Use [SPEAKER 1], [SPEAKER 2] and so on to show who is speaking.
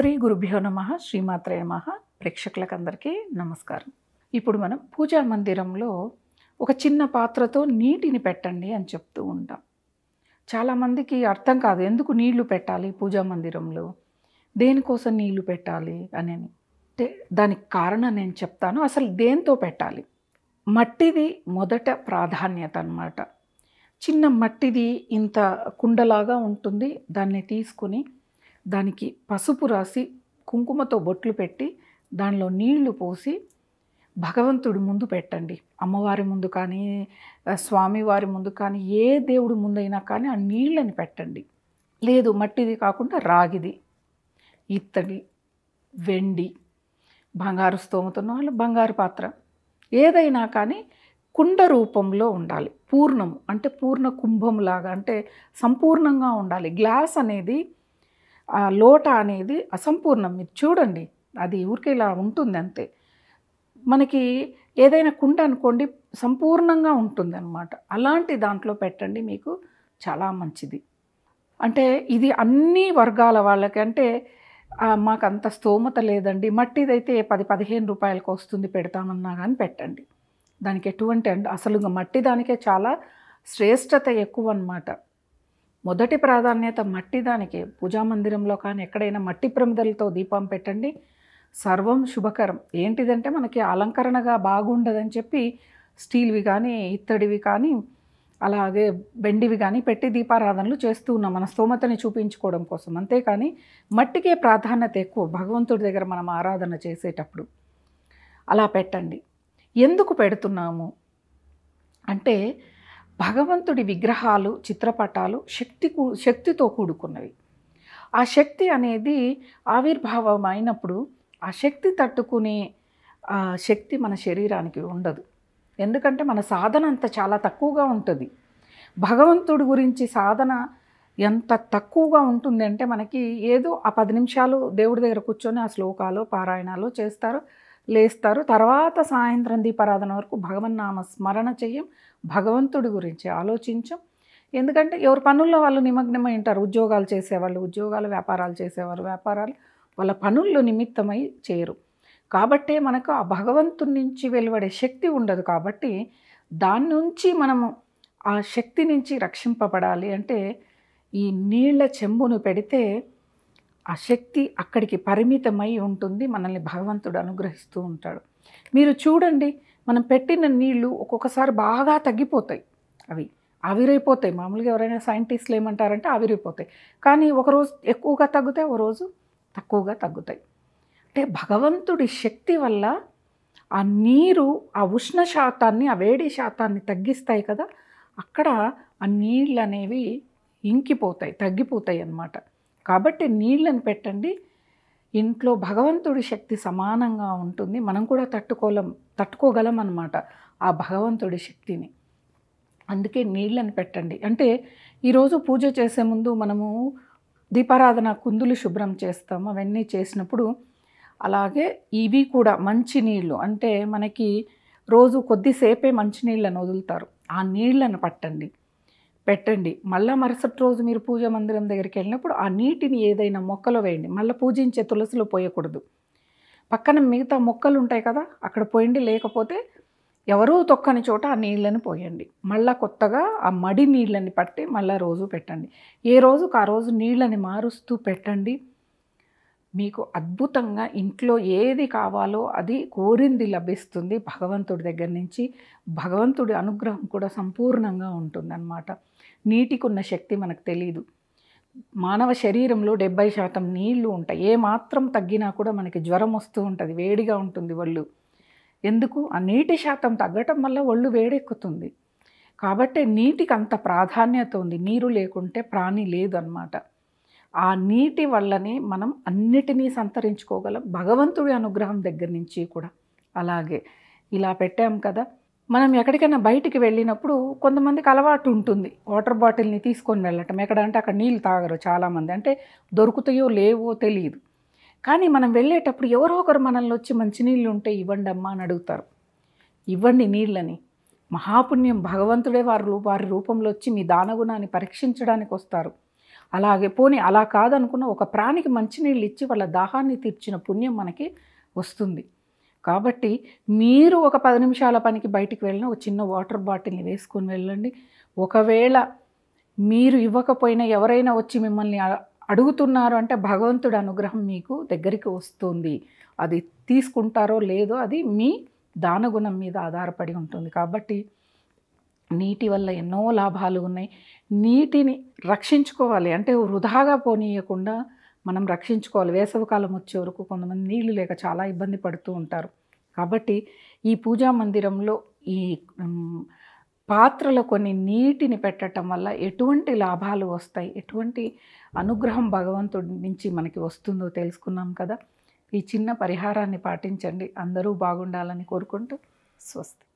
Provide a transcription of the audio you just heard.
[SPEAKER 1] శ్రీ గురుభ్యో నమ శ్రీమాత్రే నమ ప్రేక్షకులకందరికీ నమస్కారం ఇప్పుడు మనం పూజా మందిరంలో ఒక చిన్న పాత్రతో నీటిని పెట్టండి అని చెప్తూ ఉంటాం చాలామందికి అర్థం కాదు ఎందుకు నీళ్లు పెట్టాలి పూజా మందిరంలో దేనికోసం నీళ్లు పెట్టాలి అని అంటే దానికి కారణం నేను చెప్తాను అసలు దేంతో పెట్టాలి మట్టిది మొదట ప్రాధాన్యత అనమాట చిన్న మట్టిది ఇంత కుండలాగా ఉంటుంది దాన్ని తీసుకుని దానికి పసుపు రాసి కుంకుమతో బొట్లు పెట్టి దానిలో నీళ్లు పోసి భగవంతుడి ముందు పెట్టండి అమ్మవారి ముందు కానీ స్వామివారి ముందు కానీ ఏ దేవుడి ముందైనా కానీ ఆ నీళ్ళని పెట్టండి లేదు మట్టిది కాకుండా రాగిది ఇత్తడి వెండి బంగారు స్తోమతున్న వాళ్ళు బంగారు పాత్ర ఏదైనా కానీ కుండ రూపంలో ఉండాలి పూర్ణం అంటే పూర్ణ కుంభంలాగా అంటే సంపూర్ణంగా ఉండాలి గ్లాస్ అనేది ఆ లోట అనేది అసంపూర్ణం మీరు చూడండి అది ఊరికే ఇలా ఉంటుంది అంతే మనకి ఏదైనా కుండ అనుకోండి సంపూర్ణంగా ఉంటుంది అనమాట అలాంటి దాంట్లో పెట్టండి మీకు చాలా మంచిది అంటే ఇది అన్ని వర్గాల వాళ్ళకంటే మాకు అంత స్తోమత లేదండి మట్టిదైతే పది పదిహేను రూపాయలకు వస్తుంది పెడతామన్నా కానీ పెట్టండి దానికి ఎటువంటి అసలు మట్టి దానికే చాలా శ్రేష్టత ఎక్కువ అనమాట మొదటి ప్రాధాన్యత మట్టి దానికి పూజా మందిరంలో కానీ ఎక్కడైనా మట్టి ప్రమిదలతో దీపం పెట్టండి సర్వం శుభకరం ఏంటిదంటే మనకి అలంకరణగా బాగుండదని చెప్పి స్టీల్వి కానీ ఇత్తడివి కానీ అలాగే బెండివి కానీ పెట్టి దీపారాధనలు చేస్తూ ఉన్నాం మన స్తోమతని చూపించుకోవడం కోసం అంతేకాని మట్టికే ప్రాధాన్యత ఎక్కువ భగవంతుడి దగ్గర మనం ఆరాధన చేసేటప్పుడు అలా పెట్టండి ఎందుకు పెడుతున్నాము అంటే భగవంతుడి విగ్రహాలు చిత్రపటాలు శక్తి శక్తితో కూడుకున్నవి ఆ శక్తి అనేది ఆవిర్భావం అయినప్పుడు ఆ శక్తి తట్టుకునే శక్తి మన శరీరానికి ఉండదు ఎందుకంటే మన సాధన అంత చాలా తక్కువగా ఉంటుంది భగవంతుడి గురించి సాధన ఎంత తక్కువగా ఉంటుందంటే మనకి ఏదో ఆ పది నిమిషాలు దేవుడి దగ్గర కూర్చొని ఆ శ్లోకాలు పారాయణాలు చేస్తారు లేస్తారు తర్వాత సాయంత్రం దీపారాధన వరకు భగవన్నామ స్మరణ చేయం భగవంతుడి గురించి ఆలోచించం ఎందుకంటే ఎవరి పనుల్లో వాళ్ళు నిమగ్నమై ఉంటారు ఉద్యోగాలు చేసేవాళ్ళు ఉద్యోగాలు వ్యాపారాలు చేసేవారు వ్యాపారాలు వాళ్ళ పనుల్లో నిమిత్తమై చేయరు కాబట్టే మనకు ఆ భగవంతుడి నుంచి వెలువడే శక్తి ఉండదు కాబట్టి దాని నుంచి మనము ఆ శక్తి నుంచి రక్షింపబడాలి అంటే ఈ నీళ్ల చెంబును పెడితే ఆ శక్తి అక్కడికి పరిమితమై ఉంటుంది మనల్ని భగవంతుడు అనుగ్రహిస్తూ ఉంటాడు మీరు చూడండి మనం పెట్టిన నీళ్లు ఒక్కొక్కసారి బాగా తగ్గిపోతాయి అవి ఆవిరైపోతాయి మామూలుగా ఎవరైనా సైంటిస్టులు ఏమంటారంటే ఆవిరైపోతాయి కానీ ఒకరోజు ఎక్కువగా తగ్గుతాయి ఒక రోజు తక్కువగా తగ్గుతాయి అంటే భగవంతుడి శక్తి వల్ల ఆ నీరు ఆ ఉష్ణ శాతాన్ని ఆ వేడి శాతాన్ని తగ్గిస్తాయి కదా అక్కడ ఆ నీళ్ళు అనేవి ఇంకిపోతాయి తగ్గిపోతాయి అన్నమాట కాబట్టి నీళ్ళని పెట్టండి ఇంట్లో భగవంతుడి శక్తి సమానంగా ఉంటుంది మనం కూడా తట్టుకోలేం తట్టుకోగలం అనమాట ఆ భగవంతుడి శక్తిని అందుకే నీళ్ళని పెట్టండి అంటే ఈరోజు పూజ చేసే ముందు మనము దీపారాధన కుందులు శుభ్రం చేస్తాం అవన్నీ చేసినప్పుడు అలాగే ఇవి కూడా మంచి నీళ్ళు అంటే మనకి రోజు కొద్దిసేపే మంచినీళ్ళను వదులుతారు ఆ నీళ్ళను పట్టండి పెట్టండి మళ్ళీ మరుసటి రోజు మీరు పూజ మందిరం దగ్గరికి వెళ్ళినప్పుడు ఆ నీటిని ఏదైనా మొక్కలో వేయండి మళ్ళీ పూజించే తులసిలో పోయకూడదు పక్కన మిగతా మొక్కలు ఉంటాయి కదా అక్కడ పోయండి లేకపోతే ఎవరూ తొక్కని చోట ఆ నీళ్ళని పోయండి మళ్ళా కొత్తగా ఆ మడి నీళ్ళని పట్టి మళ్ళీ రోజు పెట్టండి ఏ రోజుకు ఆ రోజు నీళ్ళని మారుస్తూ పెట్టండి మీకు అద్భుతంగా ఇంట్లో ఏది కావాలో అది కోరింది లభిస్తుంది భగవంతుడి దగ్గర నుంచి భగవంతుడి అనుగ్రహం కూడా సంపూర్ణంగా ఉంటుందన్నమాట నీటికి ఉన్న శక్తి మనకు తెలియదు మానవ శరీరంలో డెబ్బై శాతం నీళ్లు ఉంటాయి ఏ మాత్రం తగ్గినా కూడా మనకి జ్వరం వస్తూ ఉంటుంది వేడిగా ఉంటుంది ఒళ్ళు ఎందుకు ఆ నీటి శాతం తగ్గటం వల్ల ఒళ్ళు వేడెక్కుతుంది కాబట్టి నీటికి అంత ప్రాధాన్యత ఉంది నీరు లేకుంటే ప్రాణి లేదు ఆ నీటి వల్లనే మనం అన్నిటినీ సంతరించుకోగలం భగవంతుడి అనుగ్రహం దగ్గర నుంచి కూడా అలాగే ఇలా పెట్టాం కదా మనం ఎక్కడికైనా బయటికి వెళ్ళినప్పుడు కొంతమందికి అలవాటు ఉంటుంది వాటర్ బాటిల్ని తీసుకొని వెళ్ళటం ఎక్కడంటే అక్కడ నీళ్ళు తాగరు చాలామంది అంటే దొరుకుతాయో లేవో తెలియదు కానీ మనం వెళ్ళేటప్పుడు ఎవరో ఒకరు మనల్ని వచ్చి మంచినీళ్ళు ఉంటే ఇవ్వండి అమ్మా అని అడుగుతారు ఇవ్వండి నీళ్ళని మహాపుణ్యం భగవంతుడే వారు వారి రూపంలో వచ్చి మీ దానగుణాన్ని పరీక్షించడానికి వస్తారు అలాగే పోనీ అలా కాదనుకున్న ఒక ప్రాణికి మంచినీళ్ళు ఇచ్చి వాళ్ళ దాహాన్ని తీర్చిన పుణ్యం మనకి వస్తుంది కాబట్టి మీరు ఒక పది నిమిషాల పనికి బయటికి వెళ్ళిన ఒక చిన్న వాటర్ బాటిల్ని వేసుకొని వెళ్ళండి ఒకవేళ మీరు ఇవ్వకపోయినా ఎవరైనా వచ్చి మిమ్మల్ని అడుగుతున్నారు అంటే భగవంతుడి అనుగ్రహం మీకు దగ్గరికి వస్తుంది అది తీసుకుంటారో లేదో అది మీ దానగుణం మీద ఆధారపడి ఉంటుంది కాబట్టి నీటి వల్ల ఎన్నో లాభాలు ఉన్నాయి నీటిని రక్షించుకోవాలి అంటే వృధాగా పోనీయకుండా మనం రక్షించుకోవాలి వేసవికాలం వచ్చే వరకు కొంతమంది నీళ్లు లేక చాలా ఇబ్బంది పడుతూ ఉంటారు కాబట్టి ఈ పూజా మందిరంలో ఈ పాత్రలో కొన్ని నీటిని పెట్టడం వల్ల ఎటువంటి లాభాలు వస్తాయి ఎటువంటి అనుగ్రహం భగవంతుడి నుంచి మనకి వస్తుందో తెలుసుకున్నాం కదా ఈ చిన్న పరిహారాన్ని పాటించండి అందరూ బాగుండాలని కోరుకుంటూ స్వస్తి